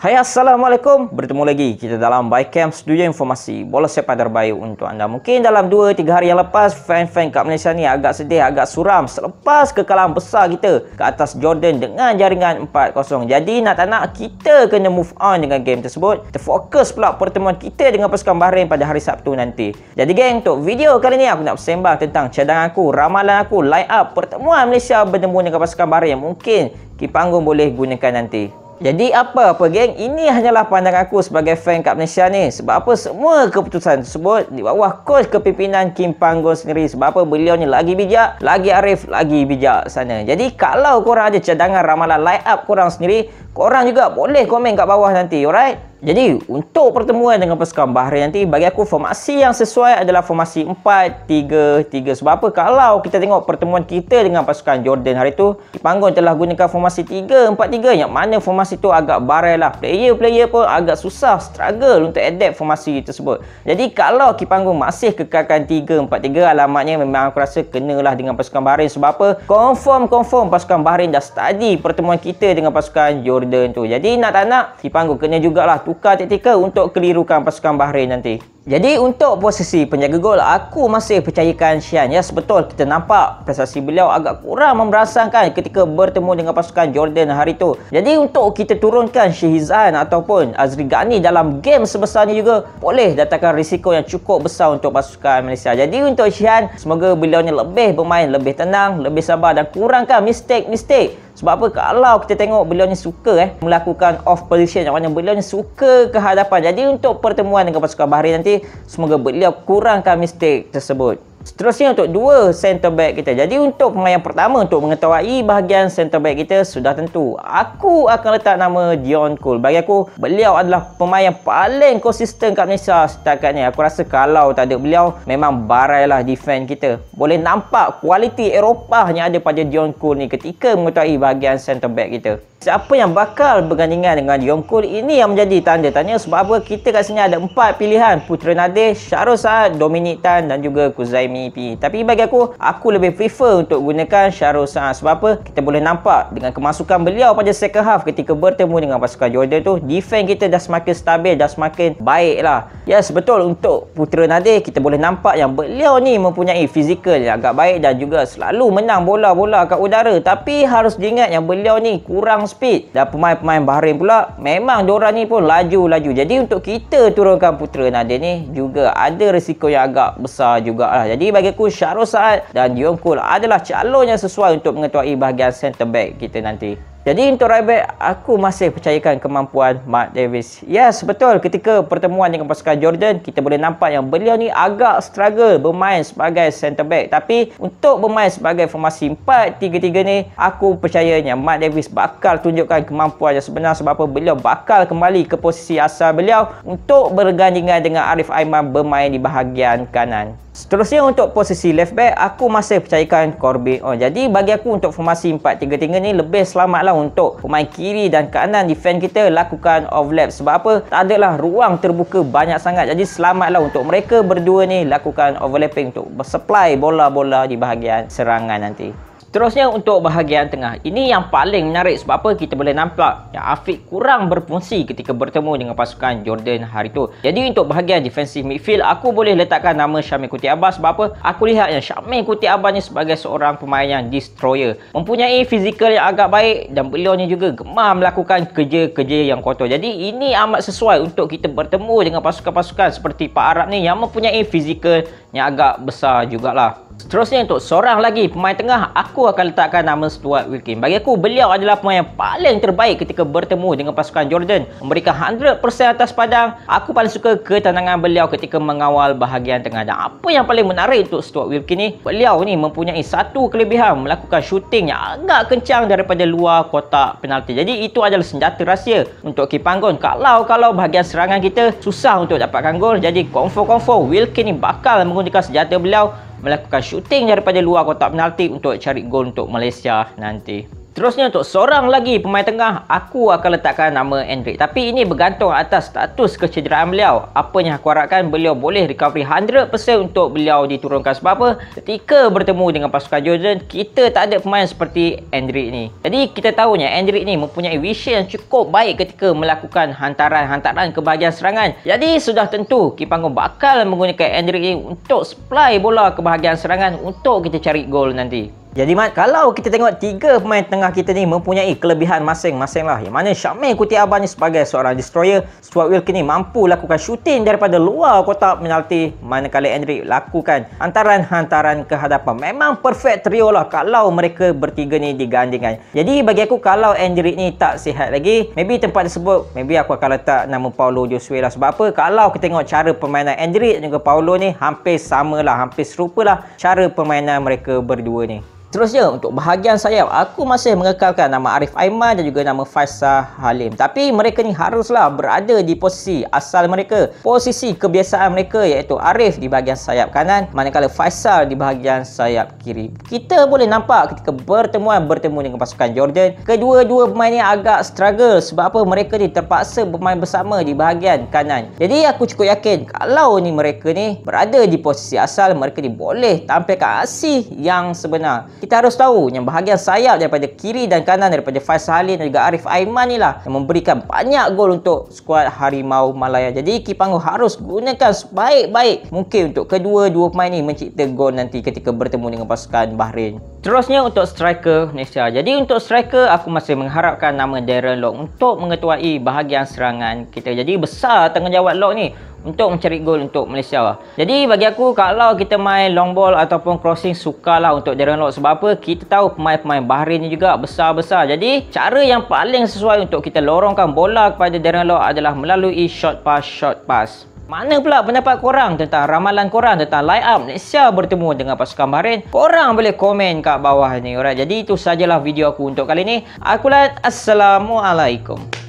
Hai Assalamualaikum Bertemu lagi kita dalam Bycam Studio Informasi Bola sepak terbaik untuk anda Mungkin dalam 2-3 hari yang lepas Fan-fan kat Malaysia ni agak sedih, agak suram Selepas kekalahan besar kita Ke atas Jordan dengan jaringan 4-0 Jadi nak tak nak kita kena move on dengan game tersebut Kita fokus pula pertemuan kita dengan pasukan Bahrain pada hari Sabtu nanti Jadi geng, untuk video kali ni aku nak bersembang tentang cadangan aku Ramalan aku, line up pertemuan Malaysia bertemu dengan pasukan Bahrain Mungkin Kipanggung boleh gunakan nanti jadi apa apa geng, ini hanyalah pandang aku sebagai fan kat Malaysia ni. Sebab apa semua keputusan tersebut di bawah kos kepimpinan Kim Panggung sendiri. Sebab apa beliau ni lagi bijak, lagi arif, lagi bijak sana. Jadi kalau korang ada cadangan ramalan light up korang sendiri, korang juga boleh komen kat bawah nanti, alright? Jadi untuk pertemuan dengan pasukan Bahrain nanti bagi aku formasi yang sesuai adalah formasi 4-3-3 sebab apa? Kalau kita tengok pertemuan kita dengan pasukan Jordan hari tu Panggung telah gunakan formasi 3-4-3 yang mana formasi tu agak barai lah player-player pun agak susah struggle untuk adapt formasi tersebut Jadi kalau Panggung masih kekalkan 3-4-3 alamatnya memang aku rasa kenalah dengan pasukan Bahrain sebab apa? Confirm-confirm pasukan Bahrain dah study pertemuan kita dengan pasukan Jordan tu Jadi nak tak nak Panggung kena jugalah tu tukar taktikal untuk kelirukan pasukan Bahrain nanti. Jadi untuk posisi penjaga gol, aku masih percayakan Shian. Ya, sebetul kita nampak prestasi beliau agak kurang memberasangkan ketika bertemu dengan pasukan Jordan hari itu. Jadi untuk kita turunkan Shihizan ataupun Azri Ghani dalam game sebesar ini juga, boleh datangkan risiko yang cukup besar untuk pasukan Malaysia. Jadi untuk Shian, semoga beliau ni lebih bermain, lebih tenang, lebih sabar dan kurangkan mistake-mistake sebab apa? Kalau kita tengok beliau ni suka eh melakukan off position yang mana beliau ni suka ke hadapan. Jadi untuk pertemuan dengan pasukan Bahrain nanti semoga beliau kurangkan mistake tersebut seterusnya untuk dua center back kita jadi untuk pemain pertama untuk mengetahui bahagian center back kita sudah tentu aku akan letak nama Dion Cole bagi aku beliau adalah pemain paling konsisten kat Malaysia setakat ni aku rasa kalau tak ada beliau memang barailah defend kita boleh nampak kualiti Eropah yang ada pada Dion Cole ni ketika mengetahui bahagian center back kita Siapa yang bakal bergandingan dengan Yongkul ini yang menjadi tanda tanya sebab apa kita kat sini ada empat pilihan Putra Nadir, Syahrul Saad, Dominic Tan dan juga Kuzaimi P. Tapi bagi aku, aku lebih prefer untuk gunakan Syahrul Saad sebab apa kita boleh nampak dengan kemasukan beliau pada second half ketika bertemu dengan pasukan Jordan tu defense kita dah semakin stabil, dah semakin baik lah. Yes, betul untuk Putra Nadir kita boleh nampak yang beliau ni mempunyai fizikal yang agak baik dan juga selalu menang bola-bola kat udara tapi harus diingat yang beliau ni kurang speed dan pemain-pemain Bahrain pula memang diorang ni pun laju-laju jadi untuk kita turunkan putera Nadir ni juga ada risiko yang agak besar jugalah jadi bagi aku Syarul Saad dan Yongkul adalah calon yang sesuai untuk mengetuai bahagian center back kita nanti jadi untuk Ryback, aku masih percayakan kemampuan Mark Davis. Yes, betul. Ketika pertemuan dengan pasukan Jordan, kita boleh nampak yang beliau ni agak struggle bermain sebagai center back. Tapi untuk bermain sebagai formasi 4-3-3 ni, aku percaya yang Mark Davis bakal tunjukkan kemampuan yang sebenar sebab apa beliau bakal kembali ke posisi asal beliau untuk bergandingan dengan Arif Aiman bermain di bahagian kanan. Seterusnya untuk posisi left back, aku masih percayakan Corbin. Oh, jadi bagi aku untuk formasi 4-3-3 ni lebih selamat lah untuk pemain kiri dan kanan defense kita lakukan overlap sebab apa tak adalah ruang terbuka banyak sangat jadi selamatlah untuk mereka berdua ni lakukan overlapping untuk supply bola-bola di bahagian serangan nanti Seterusnya untuk bahagian tengah. Ini yang paling menarik sebab apa kita boleh nampak yang Afiq kurang berfungsi ketika bertemu dengan pasukan Jordan hari itu. Jadi untuk bahagian defensive midfield aku boleh letakkan nama Syamil Kuti Abbas sebab apa? Aku lihat yang Syamil Kuti Abbas ni sebagai seorang pemain yang destroyer. Mempunyai fizikal yang agak baik dan beliau juga gemar melakukan kerja-kerja yang kotor. Jadi ini amat sesuai untuk kita bertemu dengan pasukan-pasukan seperti Pak Arab ni yang mempunyai fizikal yang agak besar jugalah. Seterusnya untuk seorang lagi pemain tengah, aku akan letakkan nama Stuart Wilkin. Bagi aku, beliau adalah pemain yang paling terbaik ketika bertemu dengan pasukan Jordan. Memberikan 100% atas padang, aku paling suka ketenangan beliau ketika mengawal bahagian tengah. Dan apa yang paling menarik untuk Stuart Wilkin ni, beliau ni mempunyai satu kelebihan melakukan shooting yang agak kencang daripada luar kotak penalti. Jadi itu adalah senjata rahsia untuk Kipanggon. Kalau kalau bahagian serangan kita susah untuk dapatkan gol, jadi confirm-confirm Wilkin ni bakal menggunakan senjata beliau melakukan syuting daripada luar kotak penalti untuk cari gol untuk Malaysia nanti. Seterusnya untuk seorang lagi pemain tengah, aku akan letakkan nama Hendrik. Tapi ini bergantung atas status kecederaan beliau. Apa yang aku harapkan beliau boleh recovery 100% untuk beliau diturunkan sebab apa? Ketika bertemu dengan pasukan Jordan, kita tak ada pemain seperti Hendrik ni. Jadi kita tahu yang Hendrik ni mempunyai vision yang cukup baik ketika melakukan hantaran-hantaran ke bahagian serangan. Jadi sudah tentu Kipanggung bakal menggunakan Hendrik ni untuk supply bola ke bahagian serangan untuk kita cari gol nanti. Jadi Mat, kalau kita tengok tiga pemain tengah kita ni mempunyai kelebihan masing-masing lah yang mana Syakmin Kuti Abang ni sebagai seorang destroyer Stuart Wilkin ni mampu lakukan shooting daripada luar kotak penalti manakala Enric lakukan hantaran-hantaran ke hadapan memang perfect trio lah kalau mereka bertiga ni digandingkan jadi bagi aku kalau Enric ni tak sihat lagi maybe tempat tersebut maybe aku akan letak nama Paulo Josue lah sebab apa kalau kita tengok cara permainan Enric dan juga Paulo ni hampir sama lah hampir serupa lah cara permainan mereka berdua ni Seterusnya, untuk bahagian sayap, aku masih mengekalkan nama Arif Aiman dan juga nama Faisal Halim. Tapi mereka ni haruslah berada di posisi asal mereka. Posisi kebiasaan mereka iaitu Arif di bahagian sayap kanan, manakala Faisal di bahagian sayap kiri. Kita boleh nampak ketika pertemuan bertemu dengan pasukan Jordan, kedua-dua pemain ni agak struggle sebab apa mereka ni terpaksa bermain bersama di bahagian kanan. Jadi aku cukup yakin kalau ni mereka ni berada di posisi asal, mereka ni boleh tampilkan aksi yang sebenar. Kita harus tahu yang bahagian sayap daripada kiri dan kanan daripada Faisal Halim dan juga Arif Aiman ni lah yang memberikan banyak gol untuk skuad Harimau Malaya. Jadi Kipango harus gunakan sebaik-baik mungkin untuk kedua-dua pemain ni mencipta gol nanti ketika bertemu dengan pasukan Bahrain. Terusnya untuk striker Malaysia. Jadi untuk striker aku masih mengharapkan nama Darren Lock untuk mengetuai bahagian serangan kita. Jadi besar tanggungjawab Lock ni untuk mencari gol untuk Malaysia. lah. Jadi bagi aku kalau kita main long ball ataupun crossing sukalah untuk Darren Lock sebab apa? Kita tahu pemain-pemain Bahrain juga besar-besar. Jadi cara yang paling sesuai untuk kita lorongkan bola kepada Darren Lock adalah melalui short pass short pass. Mana pula pendapat korang tentang ramalan korang tentang line up Malaysia bertemu dengan pasukan Bahrain? Korang boleh komen kat bawah ni. Alright. Jadi itu sajalah video aku untuk kali ni. Aku lah Assalamualaikum.